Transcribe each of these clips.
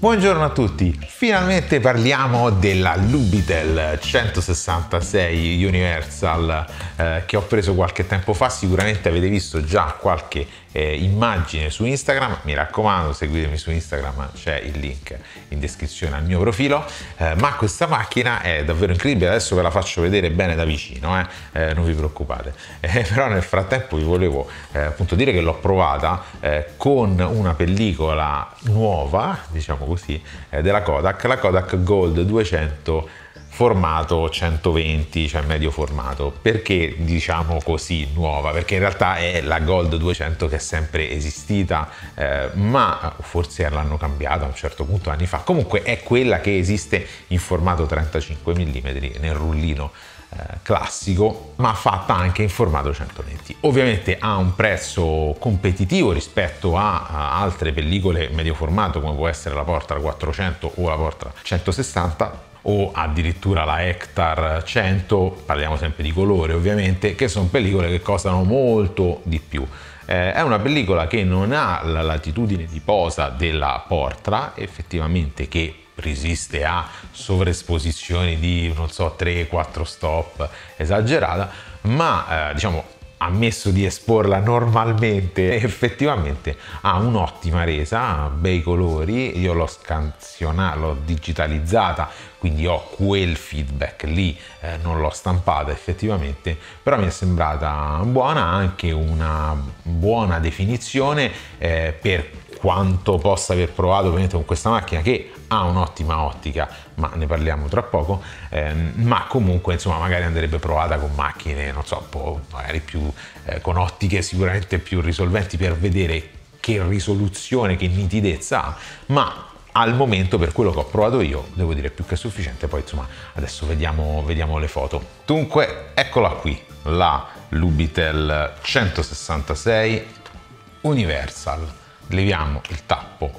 Buongiorno a tutti, finalmente parliamo della Lubitel 166 Universal eh, che ho preso qualche tempo fa, sicuramente avete visto già qualche eh, immagine su Instagram, mi raccomando seguitemi su Instagram, c'è il link in descrizione al mio profilo, eh, ma questa macchina è davvero incredibile, adesso ve la faccio vedere bene da vicino, eh, eh non vi preoccupate, eh, però nel frattempo vi volevo eh, appunto dire che l'ho provata con una pellicola nuova, diciamo così, della Kodak, la Kodak Gold 200 formato 120, cioè medio formato. Perché diciamo così nuova? Perché in realtà è la Gold 200 che è sempre esistita, eh, ma forse l'hanno cambiata a un certo punto anni fa. Comunque è quella che esiste in formato 35 mm nel rullino eh, classico ma fatta anche in formato 120 ovviamente ha un prezzo competitivo rispetto a, altre pellicole medio formato come può essere la Portra 400 o la Portra 160 o addirittura la Hectar 100, parliamo sempre di colore ovviamente, che sono pellicole che costano molto di più. Eh, è una pellicola che non ha la latitudine di posa della Portra, effettivamente che resiste a sovraesposizioni di non so 3-4 stop esagerata, ma eh, diciamo ammesso di esporla normalmente, effettivamente ha un'ottima resa, bei colori, io l'ho scansionata, l'ho digitalizzata, quindi ho quel feedback lì, eh, non l'ho stampata effettivamente, però mi è sembrata buona anche una buona definizione eh, per quanto possa aver provato ovviamente con questa macchina che ha un'ottima ottica ma ne parliamo tra poco, ehm, ma comunque insomma magari andrebbe provata con macchine, non so, magari più eh, con ottiche sicuramente più risolventi per vedere che risoluzione, che nitidezza ha, ma al momento per quello che ho provato io devo dire più che sufficiente, poi insomma adesso vediamo, vediamo le foto. Dunque eccola qui, la Lubitel 166 Universal. Leviamo il tappo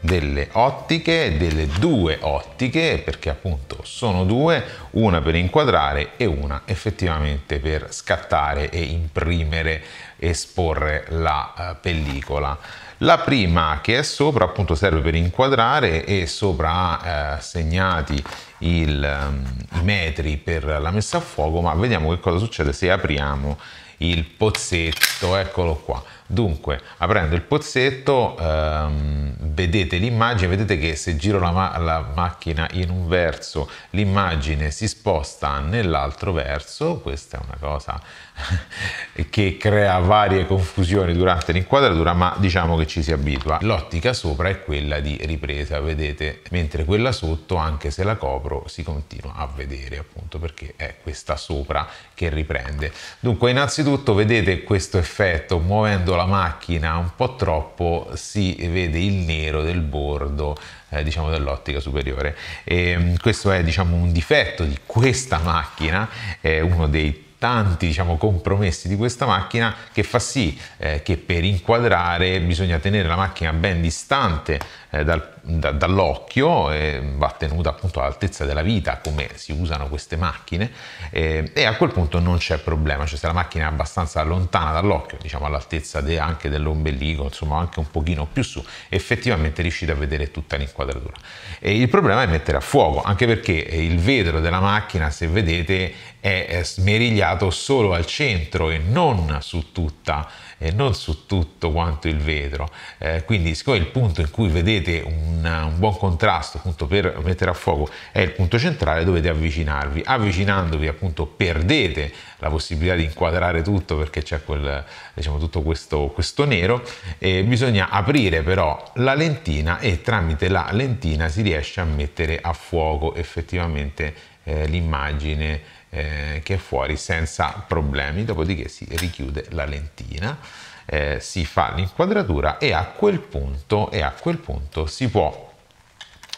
delle ottiche, delle due ottiche, perché appunto sono due, una per inquadrare e una effettivamente per scattare e imprimere, esporre la eh, pellicola. La prima che è sopra appunto serve per inquadrare e sopra ha eh, segnati il, ehm, i metri per la messa a fuoco, ma vediamo che cosa succede se apriamo il pozzetto, eccolo qua Dunque, aprendo il pozzetto, ehm, vedete l'immagine, vedete che se giro la, ma- la, macchina in un verso, l'immagine si sposta nell'altro verso, questa è una cosa che crea varie confusioni durante l'inquadratura, ma diciamo che ci si abitua. L'ottica sopra è quella di ripresa, vedete, mentre quella sotto, anche se la copro, si continua a vedere appunto perché è questa sopra che riprende. Dunque, innanzitutto vedete questo effetto, muovendo la macchina un po' troppo si vede il nero del bordo eh, diciamo dell'ottica superiore e ehm, questo è diciamo un difetto di questa macchina è uno dei tanti diciamo, compromessi di questa macchina che fa sì eh, che per inquadrare bisogna tenere la macchina ben distante eh, dal, da, dall'occhio, eh, va tenuta appunto all'altezza della vita, come si usano queste macchine, eh, e a quel punto non c'è problema, cioè se la macchina è abbastanza lontana dall'occhio, diciamo all'altezza de, anche dell'ombelico, insomma anche un pochino più su, effettivamente riuscite a vedere tutta l'inquadratura. E il problema è mettere a fuoco, anche perché il vetro della macchina, se vedete, è smerigliato solo al centro e non su tutta e non su tutto quanto il vetro. Eh, quindi siccome il punto in cui vedete un, un buon contrasto appunto per mettere a fuoco è il punto centrale, dovete avvicinarvi. Avvicinandovi appunto perdete la possibilità di inquadrare tutto perché c'è quel, diciamo, tutto questo, questo nero e bisogna aprire però la lentina e tramite la lentina si riesce a mettere a fuoco effettivamente eh, l'immagine eh, che è fuori senza problemi, dopodiché si richiude la lentina, eh, si fa l'inquadratura e a quel punto, e a quel punto si può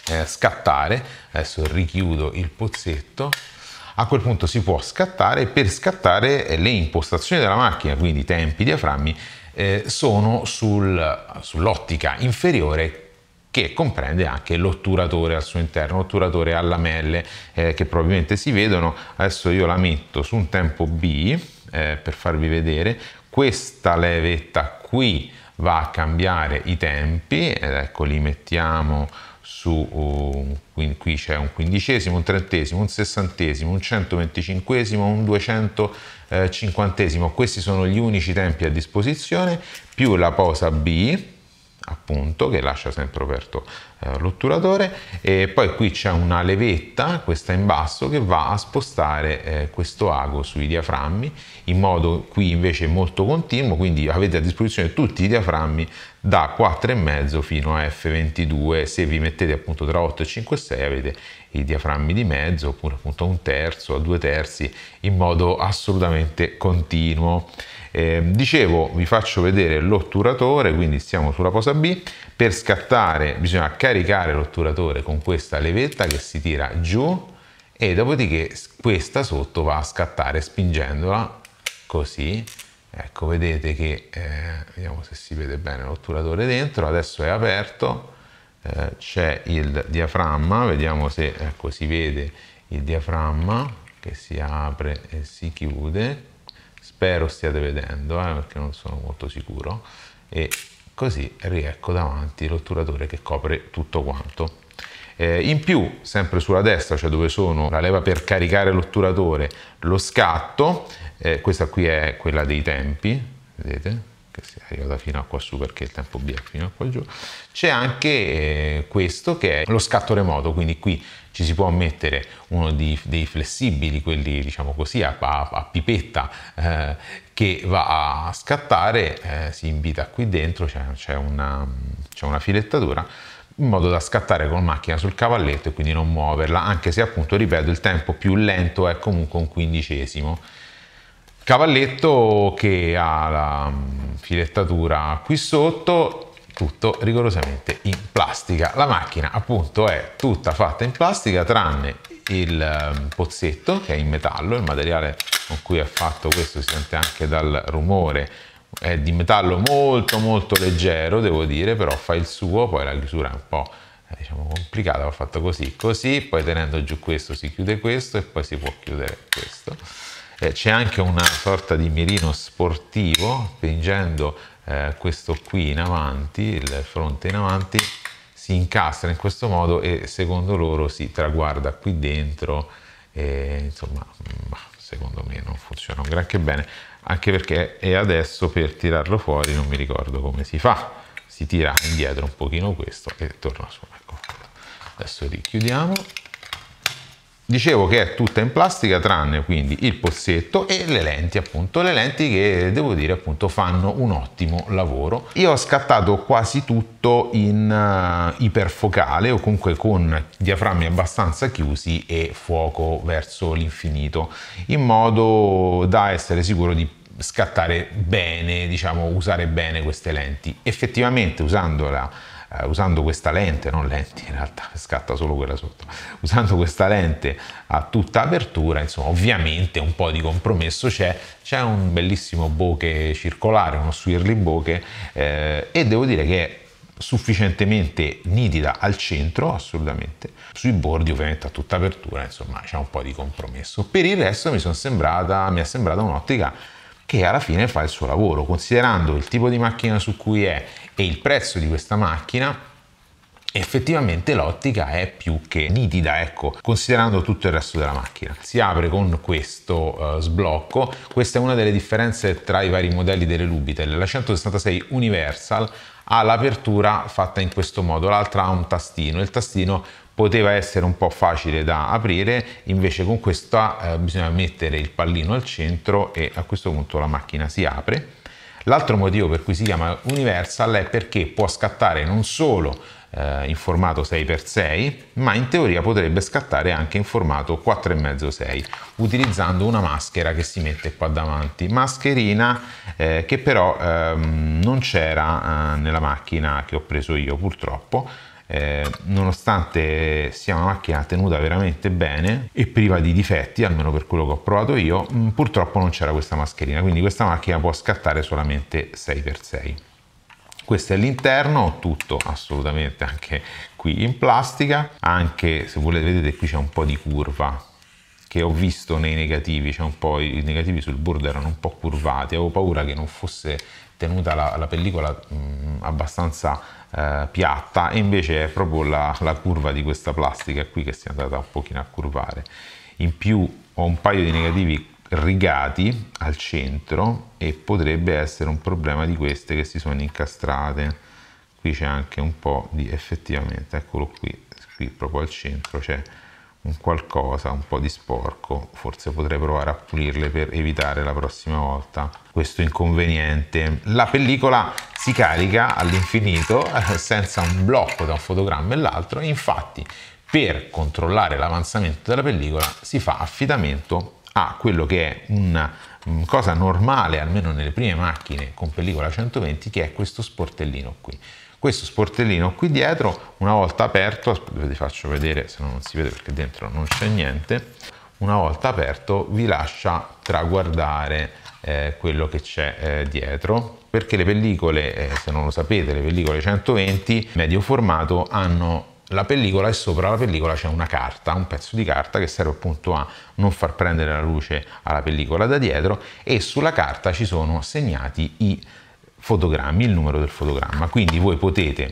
eh, scattare, adesso richiudo il pozzetto, a quel punto si può scattare per scattare eh, le impostazioni della macchina, quindi tempi, diaframmi, eh, sono sul, sull'ottica inferiore che comprende anche l'otturatore al suo interno, l'otturatore a lamelle eh, che probabilmente si vedono. Adesso io la metto su un tempo B eh, per farvi vedere. Questa levetta qui va a cambiare i tempi, ed ecco li mettiamo su, uh, qui c'è un quindicesimo, un trentesimo, un sessantesimo, un centoventicinquesimo, un duecentocinquantesimo, questi sono gli unici tempi a disposizione, più la posa B, appunto che lascia sempre aperto eh, l'otturatore e poi qui c'è una levetta questa in basso che va a spostare eh, questo ago sui diaframmi in modo qui invece molto continuo quindi avete a disposizione tutti i diaframmi da 4,5 fino a F22 se vi mettete appunto tra 8 e 5,6 avete i diaframmi di mezzo oppure appunto a un terzo a due terzi in modo assolutamente continuo eh, dicevo, vi faccio vedere l'otturatore, quindi siamo sulla posa B. Per scattare bisogna caricare l'otturatore con questa levetta che si tira giù e dopodiché questa sotto va a scattare spingendola così. Ecco, vedete che, eh, vediamo se si vede bene l'otturatore dentro, adesso è aperto, eh, c'è il diaframma, vediamo se ecco, si vede il diaframma che si apre e si chiude spero stiate vedendo eh, perché non sono molto sicuro e così riecco davanti l'otturatore che copre tutto quanto eh, in più sempre sulla destra cioè dove sono la leva per caricare l'otturatore lo scatto eh, questa qui è quella dei tempi vedete che si è arrivata fino a qua su perché il tempo B è fino a qua giù c'è anche eh, questo che è lo scatto remoto quindi qui ci si può mettere uno di, dei flessibili, quelli diciamo così a, a, a pipetta eh, che va a scattare, eh, si invita qui dentro, c'è, c'è, una, c'è una filettatura in modo da scattare con la macchina sul cavalletto e quindi non muoverla, anche se appunto, ripeto, il tempo più lento è comunque un quindicesimo. Cavalletto che ha la mm, filettatura qui sotto tutto rigorosamente in plastica. La macchina appunto è tutta fatta in plastica tranne il ehm, pozzetto che è in metallo, il materiale con cui è fatto questo si sente anche dal rumore, è di metallo molto molto leggero devo dire, però fa il suo, poi la chiusura è un po' eh, diciamo complicata, va fatto così, così, poi tenendo giù questo si chiude questo e poi si può chiudere questo. Eh, c'è anche una sorta di mirino sportivo, spingendo eh, questo qui in avanti, il fronte in avanti, si incastra in questo modo e secondo loro si traguarda qui dentro, e, insomma, mm, secondo me non funziona granché bene, anche perché e adesso per tirarlo fuori non mi ricordo come si fa, si tira indietro un pochino questo e torna su, ecco. Adesso richiudiamo Dicevo che è tutta in plastica tranne quindi il pozzetto e le lenti appunto, le lenti che devo dire appunto fanno un ottimo lavoro. Io ho scattato quasi tutto in uh, iperfocale o comunque con diaframmi abbastanza chiusi e fuoco verso l'infinito in modo da essere sicuro di scattare bene, diciamo usare bene queste lenti. Effettivamente usando la eh, usando questa lente, non lenti in realtà, scatta solo quella sotto, usando questa lente a tutta apertura, insomma ovviamente un po' di compromesso c'è, c'è un bellissimo bokeh circolare, uno swirly bokeh eh, e devo dire che è sufficientemente nitida al centro, assolutamente, sui bordi ovviamente a tutta apertura, insomma c'è un po' di compromesso. Per il resto mi, mi è sembrata un'ottica che alla fine fa il suo lavoro, considerando il tipo di macchina su cui è e il prezzo di questa macchina effettivamente l'ottica è più che nitida ecco considerando tutto il resto della macchina si apre con questo uh, sblocco questa è una delle differenze tra i vari modelli delle Lubitel la 166 Universal ha l'apertura fatta in questo modo l'altra ha un tastino il tastino poteva essere un po' facile da aprire, invece con questa eh, bisogna mettere il pallino al centro e a questo punto la macchina si apre. L'altro motivo per cui si chiama Universal è perché può scattare non solo eh, in formato 6x6, ma in teoria potrebbe scattare anche in formato 4,5-6, x utilizzando una maschera che si mette qua davanti. Mascherina eh, che però ehm, non c'era eh, nella macchina che ho preso io purtroppo, eh, nonostante sia una macchina tenuta veramente bene e priva di difetti, almeno per quello che ho provato io, mh, mm, purtroppo non c'era questa mascherina, quindi questa macchina può scattare solamente 6x6. Questo è l'interno, tutto assolutamente anche qui in plastica, anche se volete vedete qui c'è un po' di curva che ho visto nei negativi, cioè un po' i negativi sul bordo erano un po' curvati, avevo paura che non fosse tenuta la, la pellicola mh, mm, abbastanza eh, piatta e invece è proprio la, la, curva di questa plastica qui che si è andata un pochino a curvare. In più ho un paio di negativi rigati al centro e potrebbe essere un problema di queste che si sono incastrate. Qui c'è anche un po' di effettivamente, eccolo qui, qui proprio al centro c'è un qualcosa un po' di sporco, forse potrei provare a pulirle per evitare la prossima volta questo inconveniente. La pellicola si carica all'infinito eh, senza un blocco da un fotogramma e l'altro, infatti per controllare l'avanzamento della pellicola si fa affidamento a quello che è una mm, cosa normale, almeno nelle prime macchine con pellicola 120, che è questo sportellino qui questo sportellino qui dietro una volta aperto vi faccio vedere se no non si vede perché dentro non c'è niente una volta aperto vi lascia traguardare eh, quello che c'è eh, dietro perché le pellicole eh, se non lo sapete le pellicole 120 medio formato hanno la pellicola e sopra la pellicola c'è una carta, un pezzo di carta che serve appunto a non far prendere la luce alla pellicola da dietro e sulla carta ci sono segnati i fotogrammi, il numero del fotogramma. Quindi voi potete,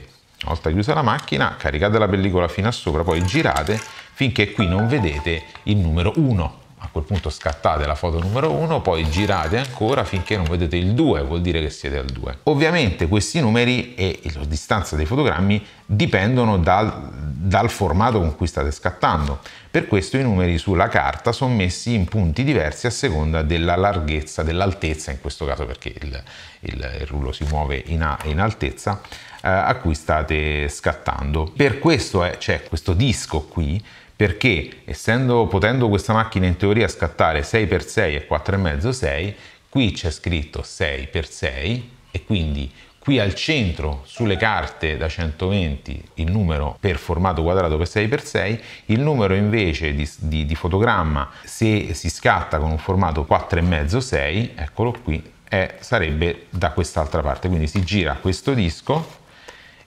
una volta chiusa la macchina, caricate la pellicola fino a sopra, poi girate finché qui non vedete il numero 1 a quel punto scattate la foto numero 1, poi girate ancora finché non vedete il 2, vuol dire che siete al 2. Ovviamente questi numeri e la distanza dei fotogrammi dipendono dal, dal formato con cui state scattando. Per questo i numeri sulla carta sono messi in punti diversi a seconda della larghezza, dell'altezza, in questo caso perché il, il, il rullo si muove in, a, in altezza, eh, a cui state scattando. Per questo eh, c'è questo disco qui perché essendo potendo questa macchina in teoria scattare 6x6 e 4,5 6, qui c'è scritto 6x6 e quindi qui al centro sulle carte da 120 il numero per formato quadrato per 6x6, il numero invece di, di, di fotogramma se si scatta con un formato 4,5 6, eccolo qui, è, sarebbe da quest'altra parte, quindi si gira questo disco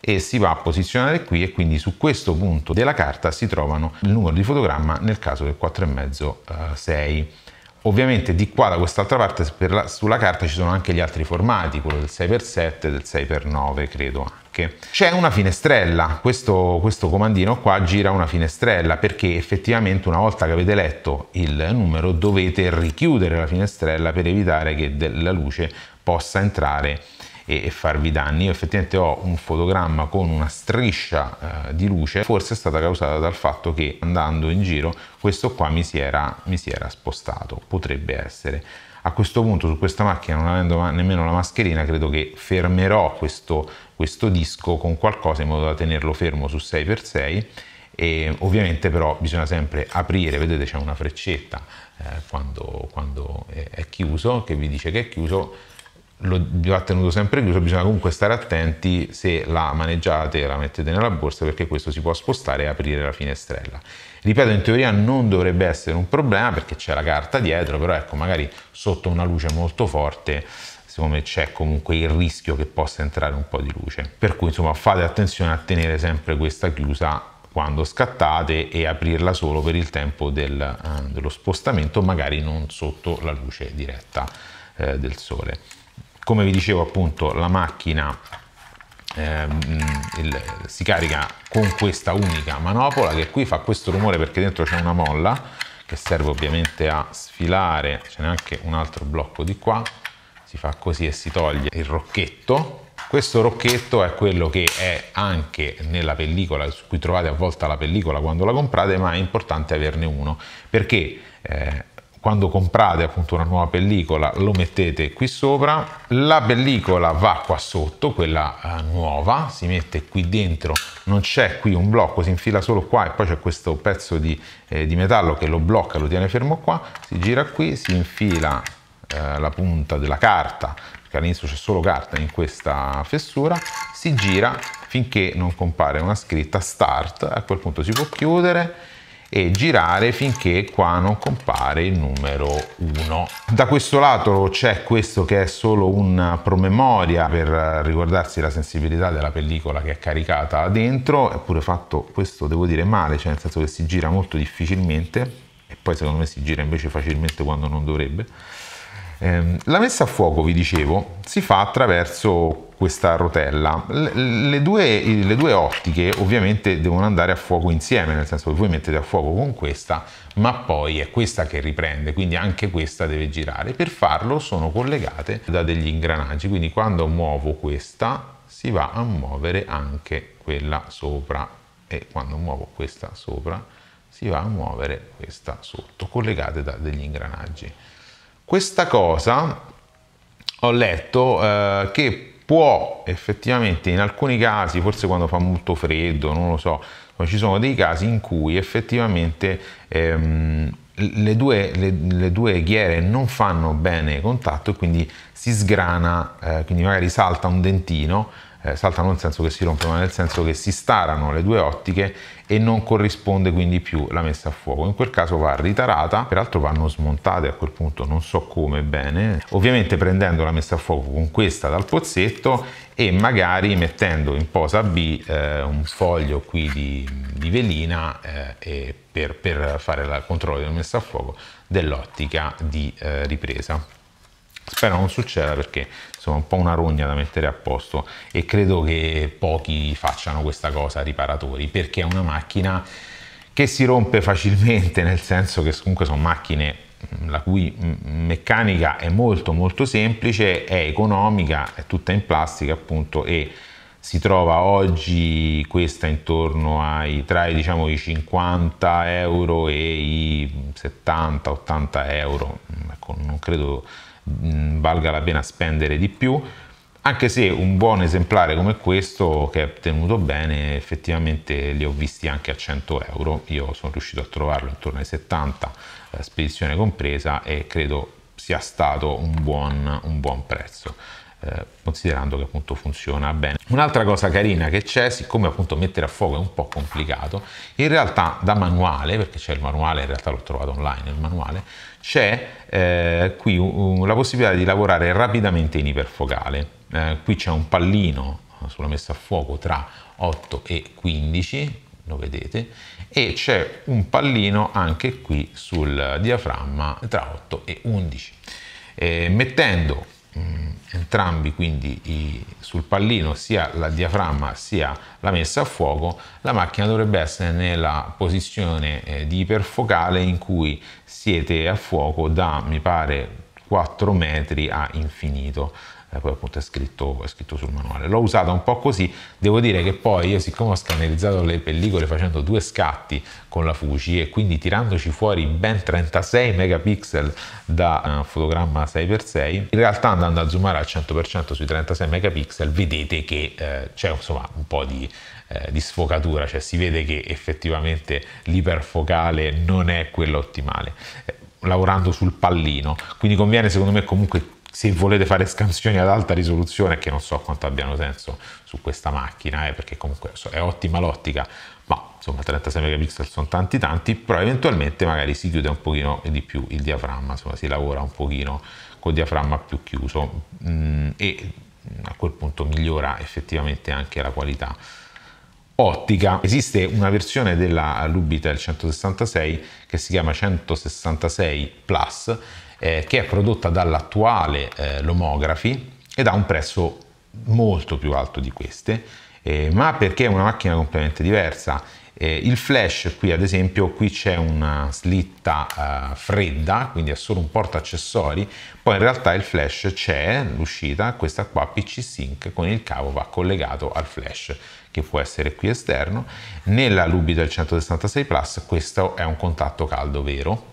e si va a posizionare qui e quindi su questo punto della carta si trovano il numero di fotogramma nel caso del 4,5 6. Eh, Ovviamente di qua da quest'altra parte la, sulla carta ci sono anche gli altri formati, quello del 6x7 del 6x9 credo anche. C'è una finestrella, questo, questo comandino qua gira una finestrella perché effettivamente una volta che avete letto il numero dovete richiudere la finestrella per evitare che la luce possa entrare e, e farvi danni. Io effettivamente ho un fotogramma con una striscia eh, di luce, forse è stata causata dal fatto che andando in giro questo qua mi si era, mi si era spostato, potrebbe essere. A questo punto su questa macchina, non avendo nemmeno la mascherina, credo che fermerò questo, questo disco con qualcosa in modo da tenerlo fermo su 6x6 e ovviamente però bisogna sempre aprire, vedete c'è una freccetta eh, quando, quando, è chiuso che vi dice che è chiuso, lo, va tenuto sempre chiuso, bisogna comunque stare attenti se la maneggiate, e la mettete nella borsa perché questo si può spostare e aprire la finestrella. Ripeto, in teoria non dovrebbe essere un problema perché c'è la carta dietro, però ecco, magari sotto una luce molto forte secondo me c'è comunque il rischio che possa entrare un po' di luce. Per cui insomma fate attenzione a tenere sempre questa chiusa quando scattate e aprirla solo per il tempo del, eh, dello spostamento, magari non sotto la luce diretta eh, del sole come vi dicevo appunto la macchina ehm, il, si carica con questa unica manopola che qui fa questo rumore perché dentro c'è una molla che serve ovviamente a sfilare ce n'è anche un altro blocco di qua si fa così e si toglie il rocchetto questo rocchetto è quello che è anche nella pellicola su cui trovate a volta la pellicola quando la comprate ma è importante averne uno perché eh, quando comprate appunto una nuova pellicola lo mettete qui sopra la pellicola va qua sotto quella eh, nuova si mette qui dentro non c'è qui un blocco si infila solo qua e poi c'è questo pezzo di, eh, di, metallo che lo blocca lo tiene fermo qua si gira qui si infila eh, la punta della carta perché all'inizio c'è solo carta in questa fessura si gira finché non compare una scritta start a quel punto si può chiudere e girare finché qua non compare il numero 1. Da questo lato c'è questo che è solo un promemoria per ricordarsi la sensibilità della pellicola che è caricata dentro, è pure fatto questo devo dire male, cioè nel senso che si gira molto difficilmente e poi secondo me si gira invece facilmente quando non dovrebbe Ehm, la messa a fuoco, vi dicevo, si fa attraverso questa rotella. Le due, le due, ottiche ovviamente devono andare a fuoco insieme, nel senso che voi mettete a fuoco con questa, ma poi è questa che riprende, quindi anche questa deve girare. Per farlo sono collegate da degli ingranaggi, quindi quando muovo questa si va a muovere anche quella sopra e quando muovo questa sopra si va a muovere questa sotto, collegate da degli ingranaggi. Questa cosa ho letto eh, che può effettivamente in alcuni casi, forse quando fa molto freddo, non lo so, ma ci sono dei casi in cui effettivamente ehm, le, due, le, le, due, ghiere non fanno bene contatto e quindi si sgrana, eh, quindi magari salta un dentino eh, saltano nel senso che si rompono, ma nel senso che si starano le due ottiche e non corrisponde quindi più la messa a fuoco. In quel caso va ritarata, peraltro vanno smontate a quel punto, non so come bene, ovviamente prendendo la messa a fuoco con questa dal pozzetto e magari mettendo in posa B eh, un foglio qui di, di velina eh, per, per, fare il controllo della messa a fuoco dell'ottica di eh, ripresa. Spero non succeda perché sono un po' una rogna da mettere a posto e credo che pochi facciano questa cosa riparatori perché è una macchina che si rompe facilmente, nel senso che comunque sono macchine mm, la cui mm, meccanica è molto molto semplice, è economica, è tutta in plastica appunto e si trova oggi questa intorno ai tra i, diciamo, i 50 euro e i 70-80 euro, mm, ecco, non credo mh, mm, valga la pena spendere di più, anche se un buon esemplare come questo che è tenuto bene effettivamente li ho visti anche a 100 euro io sono riuscito a trovarlo intorno ai 70 eh, spedizione compresa e credo sia stato un buon, un buon prezzo eh, considerando che appunto funziona bene. Un'altra cosa carina che c'è, siccome appunto mettere a fuoco è un po' complicato, in realtà da manuale, perché c'è il manuale, in realtà l'ho trovato online il manuale, c'è eh, qui uh, la possibilità di lavorare rapidamente in iperfocale. Eh, qui c'è un pallino sulla messa a fuoco tra 8 e 15, lo vedete, e c'è un pallino anche qui sul diaframma tra 8 e 11. E eh, mettendo Mm, entrambi quindi i, sul pallino sia la diaframma sia la messa a fuoco la macchina dovrebbe essere nella posizione eh, di iperfocale in cui siete a fuoco da mi pare 4 metri a infinito eh, poi appunto è scritto, è scritto, sul manuale. L'ho usata un po' così, devo dire che poi io siccome ho scannerizzato le pellicole facendo due scatti con la Fuji e quindi tirandoci fuori ben 36 megapixel da un eh, fotogramma 6x6, in realtà andando a zoomare al 100% sui 36 megapixel vedete che eh, c'è insomma un po' di, eh, di sfocatura, cioè si vede che effettivamente l'iperfocale non è quello ottimale lavorando sul pallino. Quindi conviene secondo me comunque se volete fare scansioni ad alta risoluzione, che non so quanto abbiano senso su questa macchina, eh, perché comunque è ottima l'ottica, ma insomma 36 megapixel sono tanti tanti, però eventualmente magari si chiude un pochino di più il diaframma, insomma si lavora un pochino col diaframma più chiuso mh, mm, e mm, a quel punto migliora effettivamente anche la qualità ottica. Esiste una versione della Lubitel 166 che si chiama 166 Plus eh, che è prodotta dall'attuale eh, Lomography ed ha un prezzo molto più alto di queste, eh, ma perché è una macchina completamente diversa. Eh, il flash qui ad esempio, qui c'è una slitta eh, fredda, quindi è solo un porta accessori, poi in realtà il flash c'è, l'uscita, questa qua PC Sync con il cavo va collegato al flash che può essere qui esterno. Nella Lubi del 166 Plus questo è un contatto caldo vero,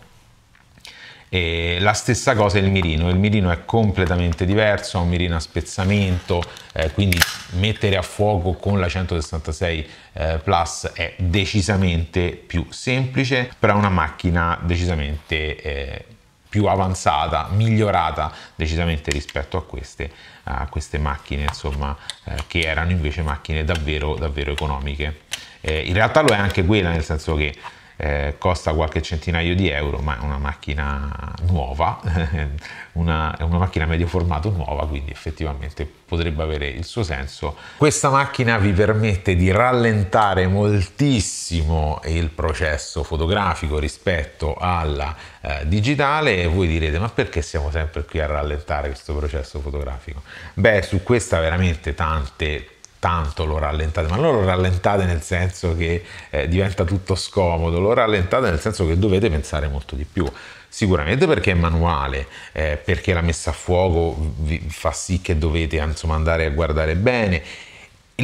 e la stessa cosa è il mirino, il mirino è completamente diverso, ha un mirino a spezzamento, eh, quindi mettere a fuoco con la 166 eh, Plus è decisamente più semplice, però è una macchina decisamente eh, più avanzata, migliorata decisamente rispetto a queste, a queste macchine, insomma, eh, che erano invece macchine davvero, davvero economiche. Eh, in realtà lo è anche quella, nel senso che eh, costa qualche centinaio di euro, ma è una macchina nuova, una, è una macchina medio formato nuova, quindi effettivamente potrebbe avere il suo senso. Questa macchina vi permette di rallentare moltissimo il processo fotografico rispetto alla eh, digitale e voi direte ma perché siamo sempre qui a rallentare questo processo fotografico? Beh, su questa veramente tante tanto lo rallentate, ma non lo rallentate nel senso che eh, diventa tutto scomodo, lo rallentate nel senso che dovete pensare molto di più. Sicuramente perché è manuale, eh, perché la messa a fuoco vi fa sì che dovete insomma, andare a guardare bene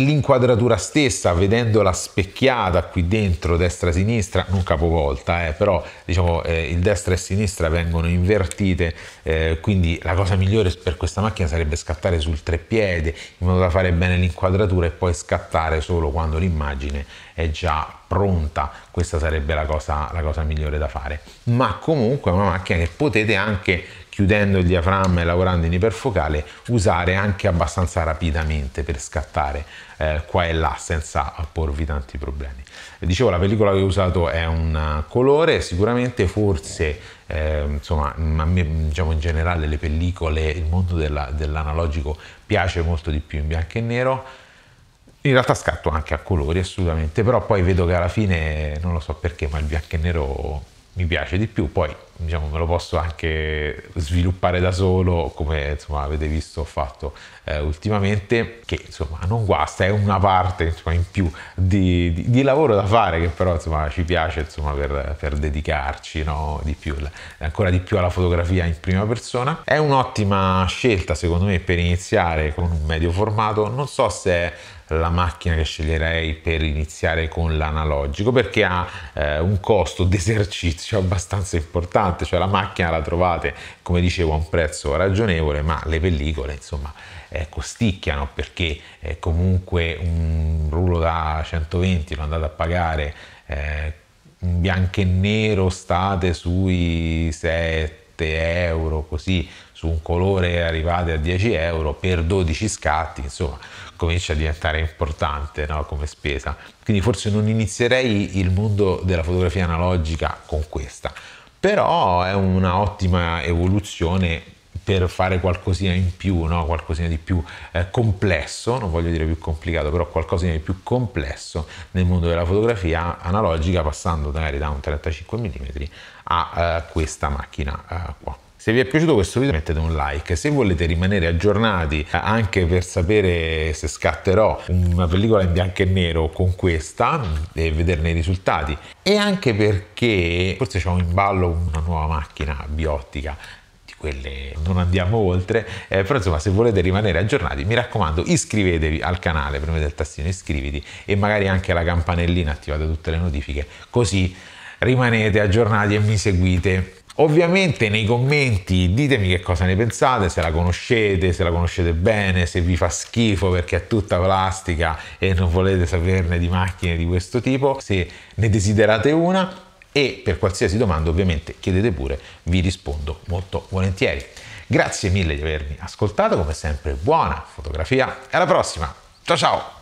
l'inquadratura stessa, vedendola specchiata qui dentro, destra-sinistra, e non capovolta, eh, però diciamo eh, il destra e sinistra vengono invertite, eh, quindi la cosa migliore per questa macchina sarebbe scattare sul treppiede, in modo da fare bene l'inquadratura e poi scattare solo quando l'immagine è già pronta, questa sarebbe la cosa, la cosa migliore da fare. Ma comunque è una macchina che potete anche chiudendo il diaframma e lavorando in iperfocale, usare anche abbastanza rapidamente per scattare eh, qua e là senza porvi tanti problemi. Eh, dicevo, la pellicola che ho usato è un eh, colore, sicuramente forse, eh, insomma, a me diciamo in generale le pellicole, il mondo della, dell'analogico piace molto di più in bianco e nero, in realtà scatto anche a colori assolutamente, però poi vedo che alla fine, non lo so perché, ma il bianco e nero mi piace di più, poi diciamo, me lo posso anche sviluppare da solo come insomma, avete visto ho fatto eh, ultimamente, che insomma non guasta, è una parte insomma, in più di, di, di, lavoro da fare che però insomma, ci piace insomma, per, per dedicarci no? di più, ancora di più alla fotografia in prima persona. È un'ottima scelta secondo me per iniziare con un medio formato, non so se È, la macchina che sceglierei per iniziare con l'analogico perché ha eh, un costo d'esercizio abbastanza importante, cioè la macchina la trovate come dicevo a un prezzo ragionevole ma le pellicole insomma eh, costicchiano perché eh, comunque un rullo da 120 lo andate a pagare eh, in bianco e nero state sui 7 7 euro così su un colore arrivate a 10 euro per 12 scatti insomma comincia a diventare importante no? come spesa quindi forse non inizierei il mondo della fotografia analogica con questa però è un'ottima evoluzione per fare qualcosina in più, no? qualcosina di più eh, complesso, non voglio dire più complicato, però qualcosina di più complesso nel mondo della fotografia analogica, passando magari da un 35 mm a eh, questa macchina eh, qua. Se vi è piaciuto questo video mettete un like, se volete rimanere aggiornati eh, anche per sapere se scatterò una pellicola in bianco e nero con questa mm, e vederne i risultati e anche perché forse ho in ballo una nuova macchina biottica quelle non andiamo oltre, eh, però insomma se volete rimanere aggiornati mi raccomando iscrivetevi al canale, premete il tastino iscriviti e magari anche la campanellina attivate tutte le notifiche così rimanete aggiornati e mi seguite. Ovviamente nei commenti ditemi che cosa ne pensate, se la conoscete, se la conoscete bene, se vi fa schifo perché è tutta plastica e non volete saperne di macchine di questo tipo, se ne desiderate una e per qualsiasi domanda ovviamente chiedete pure, vi rispondo molto volentieri. Grazie mille di avermi ascoltato, come sempre buona fotografia e alla prossima, ciao ciao!